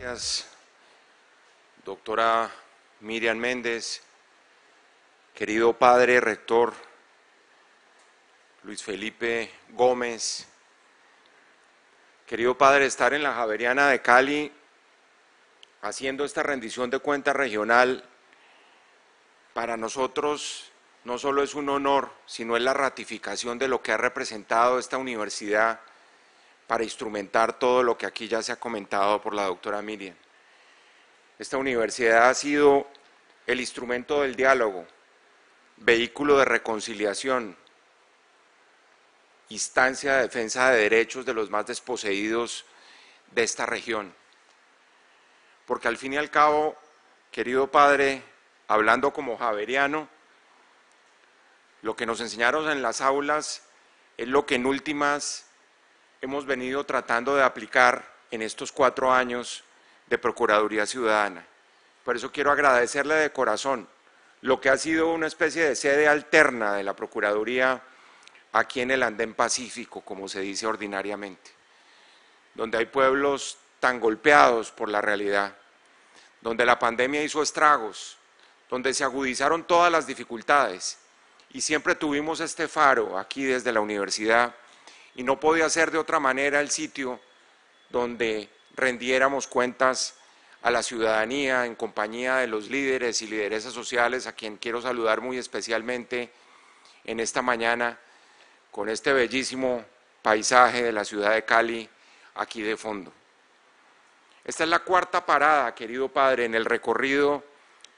Gracias, doctora Miriam Méndez, querido padre rector Luis Felipe Gómez, querido padre, estar en la Javeriana de Cali haciendo esta rendición de cuenta regional para nosotros no solo es un honor, sino es la ratificación de lo que ha representado esta universidad para instrumentar todo lo que aquí ya se ha comentado por la doctora Miriam. Esta universidad ha sido el instrumento del diálogo, vehículo de reconciliación, instancia de defensa de derechos de los más desposeídos de esta región. Porque al fin y al cabo, querido padre, hablando como javeriano, lo que nos enseñaron en las aulas es lo que en últimas hemos venido tratando de aplicar en estos cuatro años de Procuraduría Ciudadana. Por eso quiero agradecerle de corazón lo que ha sido una especie de sede alterna de la Procuraduría aquí en el Andén Pacífico, como se dice ordinariamente, donde hay pueblos tan golpeados por la realidad, donde la pandemia hizo estragos, donde se agudizaron todas las dificultades y siempre tuvimos este faro aquí desde la universidad y no podía ser de otra manera el sitio donde rendiéramos cuentas a la ciudadanía en compañía de los líderes y lideresas sociales a quien quiero saludar muy especialmente en esta mañana con este bellísimo paisaje de la ciudad de Cali aquí de fondo. Esta es la cuarta parada, querido padre, en el recorrido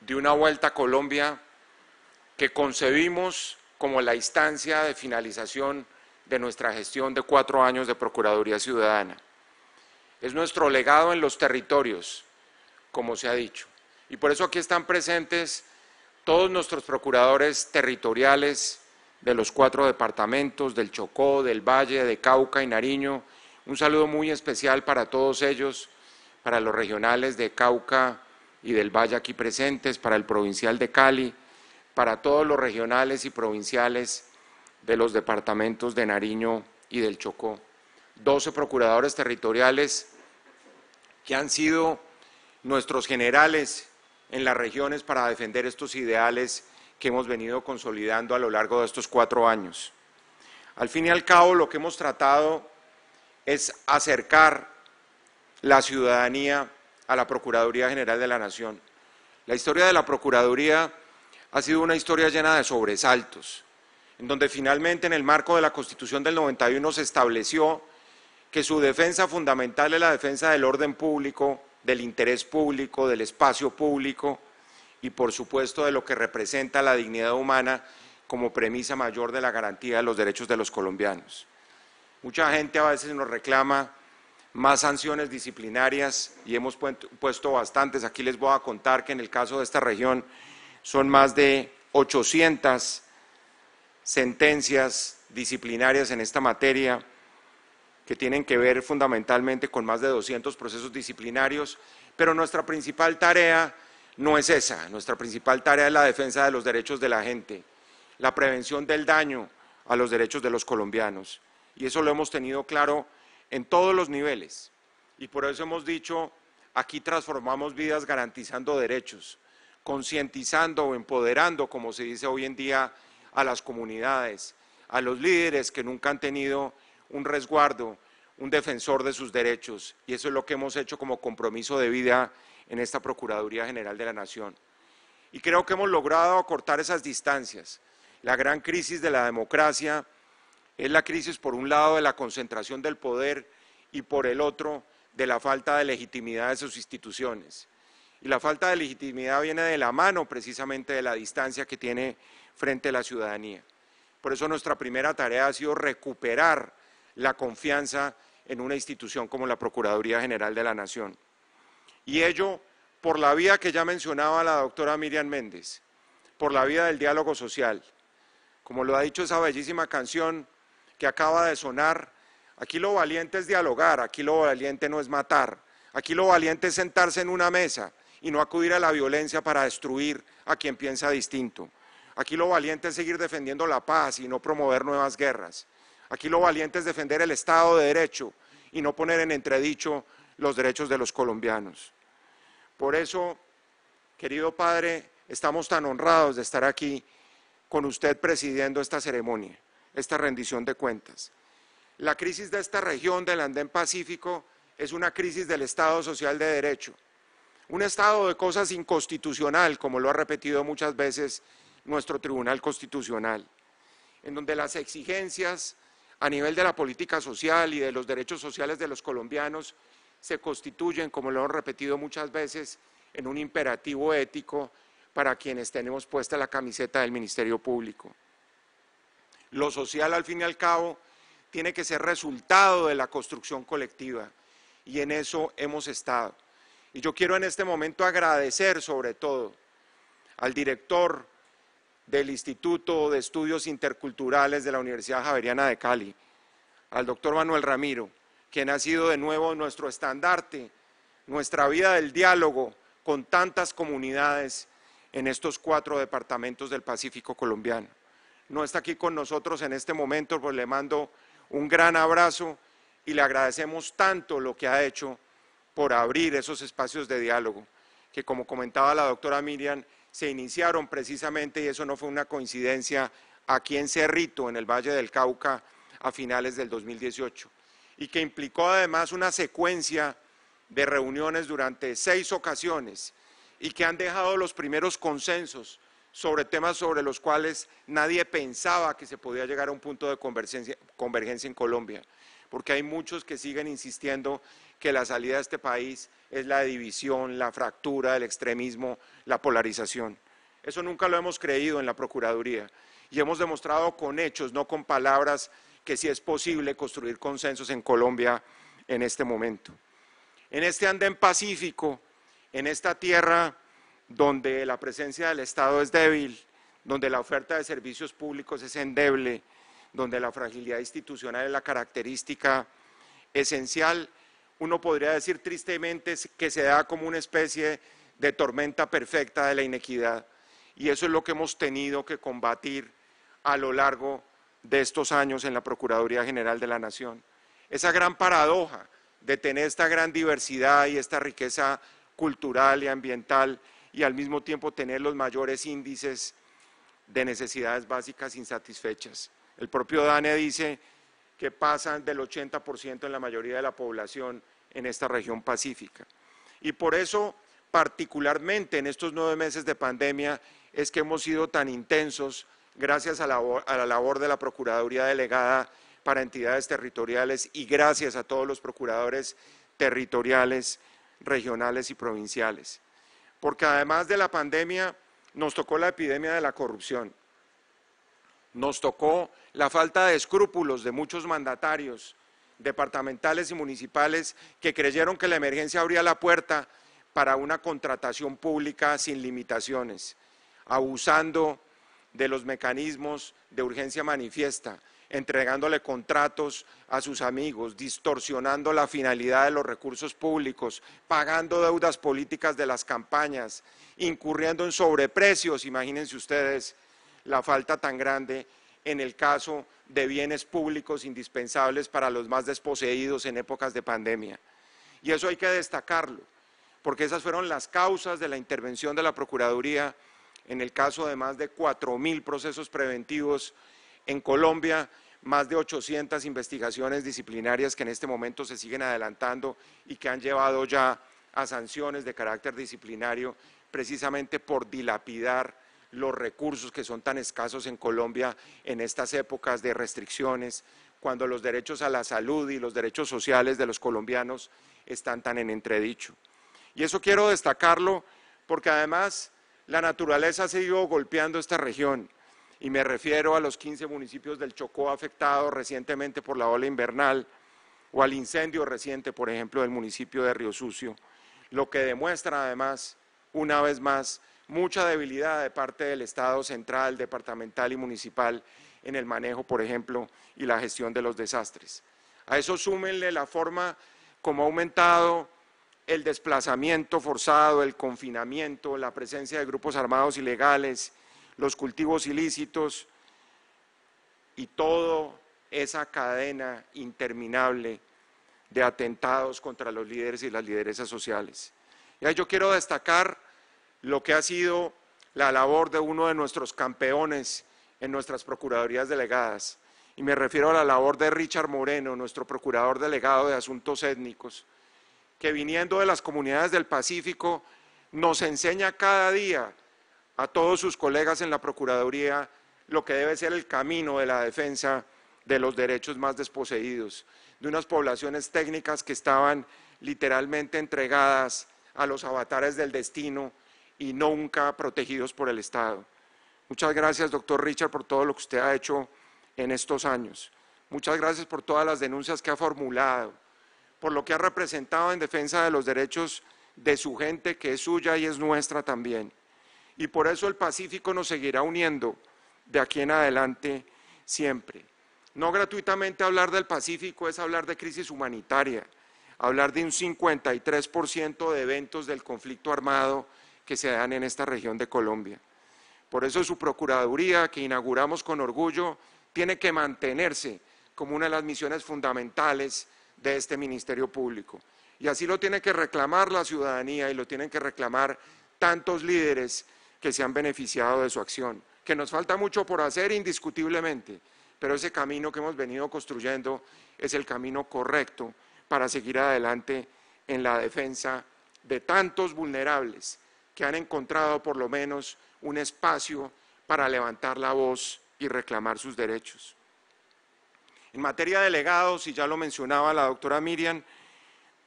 de una vuelta a Colombia que concebimos como la instancia de finalización de nuestra gestión de cuatro años de Procuraduría Ciudadana. Es nuestro legado en los territorios, como se ha dicho. Y por eso aquí están presentes todos nuestros procuradores territoriales de los cuatro departamentos, del Chocó, del Valle, de Cauca y Nariño. Un saludo muy especial para todos ellos, para los regionales de Cauca y del Valle aquí presentes, para el provincial de Cali, para todos los regionales y provinciales de los departamentos de Nariño y del Chocó. 12 procuradores territoriales que han sido nuestros generales en las regiones para defender estos ideales que hemos venido consolidando a lo largo de estos cuatro años. Al fin y al cabo, lo que hemos tratado es acercar la ciudadanía a la Procuraduría General de la Nación. La historia de la Procuraduría ha sido una historia llena de sobresaltos, en donde finalmente en el marco de la Constitución del 91 se estableció que su defensa fundamental es la defensa del orden público, del interés público, del espacio público y por supuesto de lo que representa la dignidad humana como premisa mayor de la garantía de los derechos de los colombianos. Mucha gente a veces nos reclama más sanciones disciplinarias y hemos puesto bastantes. Aquí les voy a contar que en el caso de esta región son más de 800 sentencias disciplinarias en esta materia que tienen que ver fundamentalmente con más de 200 procesos disciplinarios, pero nuestra principal tarea no es esa, nuestra principal tarea es la defensa de los derechos de la gente, la prevención del daño a los derechos de los colombianos. Y eso lo hemos tenido claro en todos los niveles. Y por eso hemos dicho, aquí transformamos vidas garantizando derechos, concientizando o empoderando, como se dice hoy en día, a las comunidades, a los líderes que nunca han tenido un resguardo, un defensor de sus derechos. Y eso es lo que hemos hecho como compromiso de vida en esta Procuraduría General de la Nación. Y creo que hemos logrado acortar esas distancias. La gran crisis de la democracia es la crisis, por un lado, de la concentración del poder y por el otro, de la falta de legitimidad de sus instituciones. Y la falta de legitimidad viene de la mano precisamente de la distancia que tiene frente a la ciudadanía. Por eso nuestra primera tarea ha sido recuperar la confianza en una institución como la Procuraduría General de la Nación. Y ello por la vía que ya mencionaba la doctora Miriam Méndez, por la vía del diálogo social. Como lo ha dicho esa bellísima canción que acaba de sonar, aquí lo valiente es dialogar, aquí lo valiente no es matar, aquí lo valiente es sentarse en una mesa y no acudir a la violencia para destruir a quien piensa distinto. Aquí lo valiente es seguir defendiendo la paz y no promover nuevas guerras. Aquí lo valiente es defender el Estado de Derecho y no poner en entredicho los derechos de los colombianos. Por eso, querido Padre, estamos tan honrados de estar aquí con usted presidiendo esta ceremonia, esta rendición de cuentas. La crisis de esta región del Andén Pacífico es una crisis del Estado Social de Derecho, un estado de cosas inconstitucional, como lo ha repetido muchas veces nuestro Tribunal Constitucional, en donde las exigencias a nivel de la política social y de los derechos sociales de los colombianos se constituyen, como lo hemos repetido muchas veces, en un imperativo ético para quienes tenemos puesta la camiseta del Ministerio Público. Lo social, al fin y al cabo, tiene que ser resultado de la construcción colectiva y en eso hemos estado. Y yo quiero en este momento agradecer sobre todo al director del Instituto de Estudios Interculturales de la Universidad Javeriana de Cali, al doctor Manuel Ramiro, quien ha sido de nuevo nuestro estandarte, nuestra vida del diálogo con tantas comunidades en estos cuatro departamentos del Pacífico colombiano. No está aquí con nosotros en este momento, pues le mando un gran abrazo y le agradecemos tanto lo que ha hecho por abrir esos espacios de diálogo, que como comentaba la doctora Miriam, se iniciaron precisamente, y eso no fue una coincidencia, aquí en Cerrito, en el Valle del Cauca, a finales del 2018, y que implicó además una secuencia de reuniones durante seis ocasiones y que han dejado los primeros consensos sobre temas sobre los cuales nadie pensaba que se podía llegar a un punto de convergencia, convergencia en Colombia, porque hay muchos que siguen insistiendo que la salida de este país es la división, la fractura, el extremismo, la polarización. Eso nunca lo hemos creído en la Procuraduría y hemos demostrado con hechos, no con palabras, que sí es posible construir consensos en Colombia en este momento. En este andén pacífico, en esta tierra donde la presencia del Estado es débil, donde la oferta de servicios públicos es endeble, donde la fragilidad institucional es la característica esencial, uno podría decir tristemente que se da como una especie de tormenta perfecta de la inequidad. Y eso es lo que hemos tenido que combatir a lo largo de estos años en la Procuraduría General de la Nación. Esa gran paradoja de tener esta gran diversidad y esta riqueza cultural y ambiental y al mismo tiempo tener los mayores índices de necesidades básicas insatisfechas. El propio DANE dice que pasan del 80% en la mayoría de la población en esta región pacífica. Y por eso, particularmente en estos nueve meses de pandemia, es que hemos sido tan intensos gracias a la, a la labor de la Procuraduría Delegada para entidades territoriales y gracias a todos los procuradores territoriales, regionales y provinciales. Porque además de la pandemia, nos tocó la epidemia de la corrupción. Nos tocó la falta de escrúpulos de muchos mandatarios departamentales y municipales que creyeron que la emergencia abría la puerta para una contratación pública sin limitaciones, abusando de los mecanismos de urgencia manifiesta, entregándole contratos a sus amigos, distorsionando la finalidad de los recursos públicos, pagando deudas políticas de las campañas, incurriendo en sobreprecios, imagínense ustedes, la falta tan grande en el caso de bienes públicos indispensables para los más desposeídos en épocas de pandemia. Y eso hay que destacarlo, porque esas fueron las causas de la intervención de la Procuraduría en el caso de más de 4.000 procesos preventivos en Colombia, más de 800 investigaciones disciplinarias que en este momento se siguen adelantando y que han llevado ya a sanciones de carácter disciplinario precisamente por dilapidar los recursos que son tan escasos en Colombia en estas épocas de restricciones, cuando los derechos a la salud y los derechos sociales de los colombianos están tan en entredicho. Y eso quiero destacarlo porque además la naturaleza ha seguido golpeando esta región y me refiero a los 15 municipios del Chocó afectados recientemente por la ola invernal o al incendio reciente, por ejemplo, del municipio de Río Sucio, lo que demuestra además, una vez más, mucha debilidad de parte del Estado central, departamental y municipal en el manejo, por ejemplo, y la gestión de los desastres. A eso súmenle la forma como ha aumentado el desplazamiento forzado, el confinamiento, la presencia de grupos armados ilegales, los cultivos ilícitos y toda esa cadena interminable de atentados contra los líderes y las lideresas sociales. Y ahí yo quiero destacar lo que ha sido la labor de uno de nuestros campeones en nuestras procuradurías delegadas. Y me refiero a la labor de Richard Moreno, nuestro procurador delegado de asuntos étnicos, que viniendo de las comunidades del Pacífico nos enseña cada día a todos sus colegas en la Procuraduría lo que debe ser el camino de la defensa de los derechos más desposeídos, de unas poblaciones técnicas que estaban literalmente entregadas a los avatares del destino y nunca protegidos por el Estado. Muchas gracias, doctor Richard, por todo lo que usted ha hecho en estos años. Muchas gracias por todas las denuncias que ha formulado, por lo que ha representado en defensa de los derechos de su gente, que es suya y es nuestra también. Y por eso el Pacífico nos seguirá uniendo de aquí en adelante siempre. No gratuitamente hablar del Pacífico es hablar de crisis humanitaria, hablar de un 53% de eventos del conflicto armado que se dan en esta región de Colombia. Por eso su Procuraduría, que inauguramos con orgullo, tiene que mantenerse como una de las misiones fundamentales de este Ministerio Público. Y así lo tiene que reclamar la ciudadanía y lo tienen que reclamar tantos líderes que se han beneficiado de su acción. Que nos falta mucho por hacer indiscutiblemente, pero ese camino que hemos venido construyendo es el camino correcto para seguir adelante en la defensa de tantos vulnerables que han encontrado por lo menos un espacio para levantar la voz y reclamar sus derechos. En materia de legados, y ya lo mencionaba la doctora Miriam,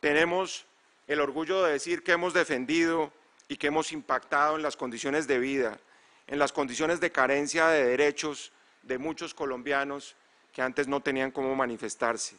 tenemos el orgullo de decir que hemos defendido y que hemos impactado en las condiciones de vida, en las condiciones de carencia de derechos de muchos colombianos que antes no tenían cómo manifestarse,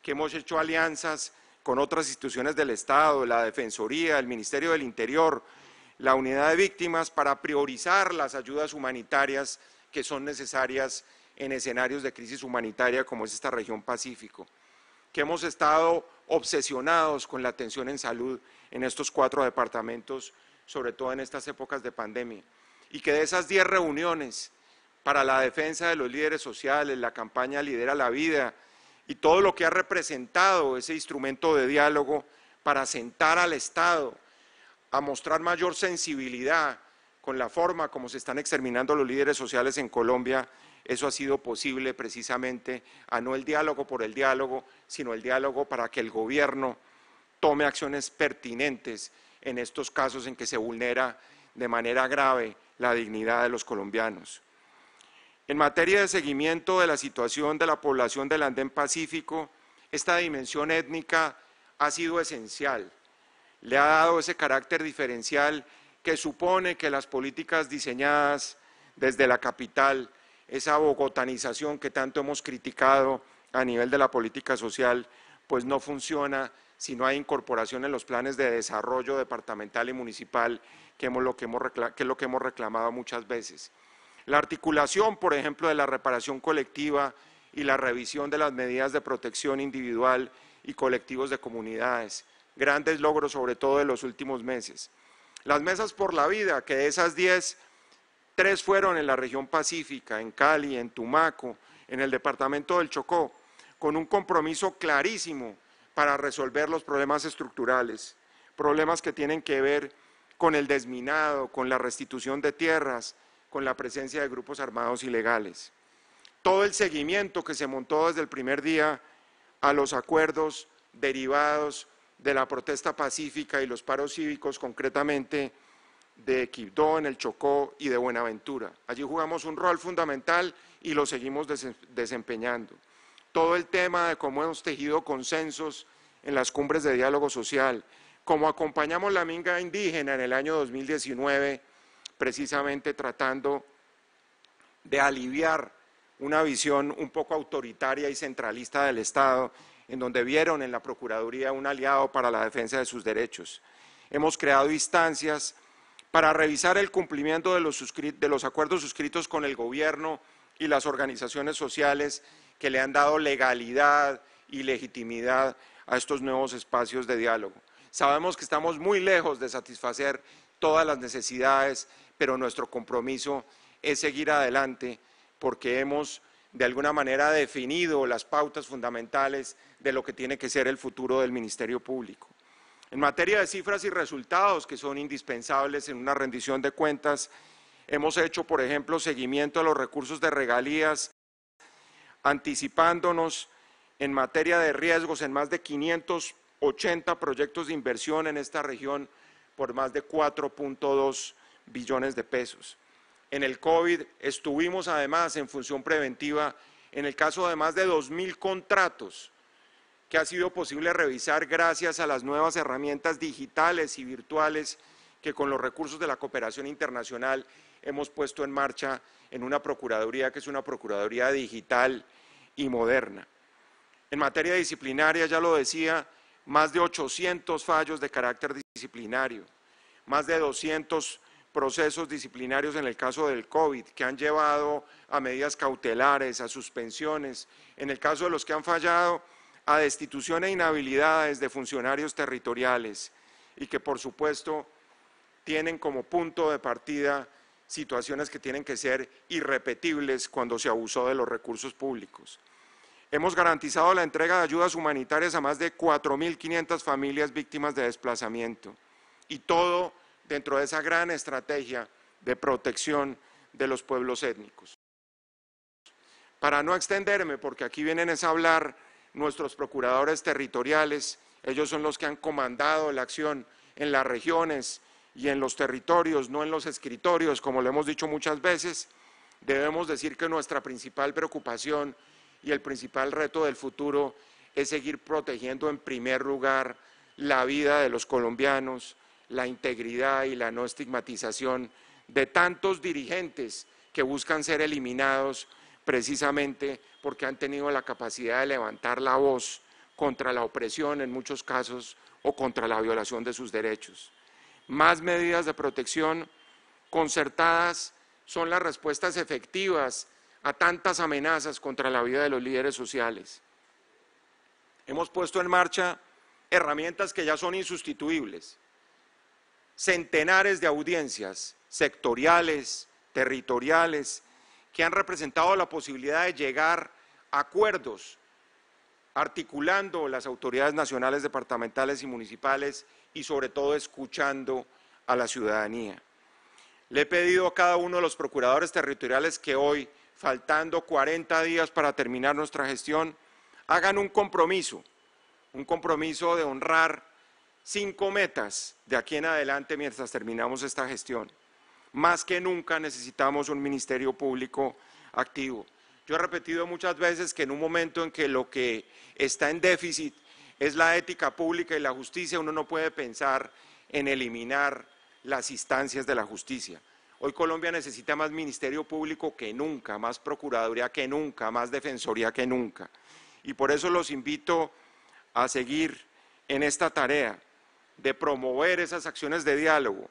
que hemos hecho alianzas con otras instituciones del Estado, la Defensoría, el Ministerio del Interior, la unidad de víctimas para priorizar las ayudas humanitarias que son necesarias en escenarios de crisis humanitaria como es esta región Pacífico, que hemos estado obsesionados con la atención en salud en estos cuatro departamentos, sobre todo en estas épocas de pandemia, y que de esas diez reuniones para la defensa de los líderes sociales, la campaña Lidera la Vida y todo lo que ha representado ese instrumento de diálogo para sentar al Estado a mostrar mayor sensibilidad con la forma como se están exterminando los líderes sociales en Colombia. Eso ha sido posible precisamente a no el diálogo por el diálogo, sino el diálogo para que el gobierno tome acciones pertinentes en estos casos en que se vulnera de manera grave la dignidad de los colombianos. En materia de seguimiento de la situación de la población del Andén Pacífico, esta dimensión étnica ha sido esencial le ha dado ese carácter diferencial que supone que las políticas diseñadas desde la capital, esa bogotanización que tanto hemos criticado a nivel de la política social, pues no funciona si no hay incorporación en los planes de desarrollo departamental y municipal, que, es lo que hemos reclamado muchas veces. La articulación, por ejemplo, de la reparación colectiva y la revisión de las medidas de protección individual y colectivos de comunidades grandes logros, sobre todo de los últimos meses. Las mesas por la vida, que de esas 10, tres fueron en la región Pacífica, en Cali, en Tumaco, en el departamento del Chocó, con un compromiso clarísimo para resolver los problemas estructurales, problemas que tienen que ver con el desminado, con la restitución de tierras, con la presencia de grupos armados ilegales. Todo el seguimiento que se montó desde el primer día a los acuerdos derivados de la protesta pacífica y los paros cívicos, concretamente de Quibdó, en el Chocó y de Buenaventura. Allí jugamos un rol fundamental y lo seguimos desempeñando. Todo el tema de cómo hemos tejido consensos en las cumbres de diálogo social, cómo acompañamos la minga indígena en el año 2019, precisamente tratando de aliviar una visión un poco autoritaria y centralista del Estado en donde vieron en la Procuraduría un aliado para la defensa de sus derechos. Hemos creado instancias para revisar el cumplimiento de los, acuerdos suscritos con el gobierno y las organizaciones sociales que le han dado legalidad y legitimidad a estos nuevos espacios de diálogo. Sabemos que estamos muy lejos de satisfacer todas las necesidades, pero nuestro compromiso es seguir adelante porque hemos de alguna manera definido las pautas fundamentales de lo que tiene que ser el futuro del Ministerio Público. En materia de cifras y resultados que son indispensables en una rendición de cuentas, hemos hecho, por ejemplo, seguimiento a los recursos de regalías, anticipándonos en materia de riesgos en más de 580 proyectos de inversión en esta región por más de 4.2 billones de pesos en el COVID, estuvimos además en función preventiva, en el caso de más de 2.000 contratos que ha sido posible revisar gracias a las nuevas herramientas digitales y virtuales que con los recursos de la cooperación internacional hemos puesto en marcha en una Procuraduría que es una Procuraduría digital y moderna. En materia disciplinaria, ya lo decía, más de 800 fallos de carácter disciplinario, más de 200 procesos disciplinarios en el caso del COVID, que han llevado a medidas cautelares, a suspensiones, en el caso de los que han fallado, a destitución e inhabilidades de funcionarios territoriales y que por supuesto tienen como punto de partida situaciones que tienen que ser irrepetibles cuando se abusó de los recursos públicos. Hemos garantizado la entrega de ayudas humanitarias a más de 4.500 familias víctimas de desplazamiento y todo dentro de esa gran estrategia de protección de los pueblos étnicos. Para no extenderme, porque aquí vienen a hablar nuestros procuradores territoriales, ellos son los que han comandado la acción en las regiones y en los territorios, no en los escritorios, como lo hemos dicho muchas veces, debemos decir que nuestra principal preocupación y el principal reto del futuro es seguir protegiendo en primer lugar la vida de los colombianos, la integridad y la no estigmatización de tantos dirigentes que buscan ser eliminados precisamente porque han tenido la capacidad de levantar la voz contra la opresión en muchos casos o contra la violación de sus derechos. Más medidas de protección concertadas son las respuestas efectivas a tantas amenazas contra la vida de los líderes sociales. Hemos puesto en marcha herramientas que ya son insustituibles, centenares de audiencias sectoriales, territoriales, que han representado la posibilidad de llegar a acuerdos, articulando las autoridades nacionales, departamentales y municipales y sobre todo escuchando a la ciudadanía. Le he pedido a cada uno de los procuradores territoriales que hoy, faltando 40 días para terminar nuestra gestión, hagan un compromiso, un compromiso de honrar cinco metas de aquí en adelante mientras terminamos esta gestión. Más que nunca necesitamos un ministerio público activo. Yo he repetido muchas veces que en un momento en que lo que está en déficit es la ética pública y la justicia, uno no puede pensar en eliminar las instancias de la justicia. Hoy Colombia necesita más ministerio público que nunca, más procuraduría que nunca, más defensoría que nunca. Y por eso los invito a seguir en esta tarea de promover esas acciones de diálogo,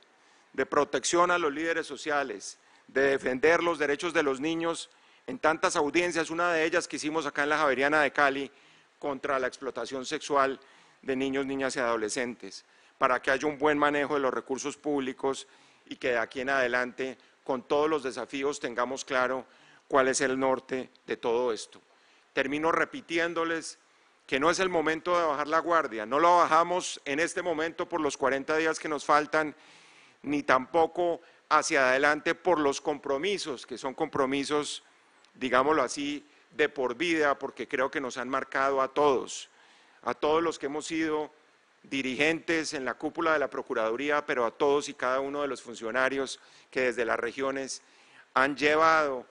de protección a los líderes sociales, de defender los derechos de los niños en tantas audiencias, una de ellas que hicimos acá en la Javeriana de Cali contra la explotación sexual de niños, niñas y adolescentes, para que haya un buen manejo de los recursos públicos y que de aquí en adelante, con todos los desafíos, tengamos claro cuál es el norte de todo esto. Termino repitiéndoles que no es el momento de bajar la guardia. No lo bajamos en este momento por los 40 días que nos faltan, ni tampoco hacia adelante por los compromisos, que son compromisos, digámoslo así, de por vida, porque creo que nos han marcado a todos, a todos los que hemos sido dirigentes en la cúpula de la Procuraduría, pero a todos y cada uno de los funcionarios que desde las regiones han llevado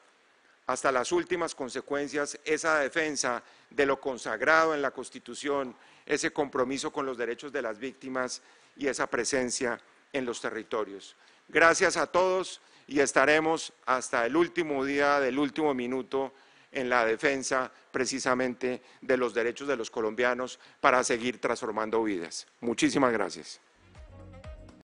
hasta las últimas consecuencias esa defensa de lo consagrado en la Constitución, ese compromiso con los derechos de las víctimas y esa presencia en los territorios. Gracias a todos y estaremos hasta el último día del último minuto en la defensa precisamente de los derechos de los colombianos para seguir transformando vidas. Muchísimas gracias.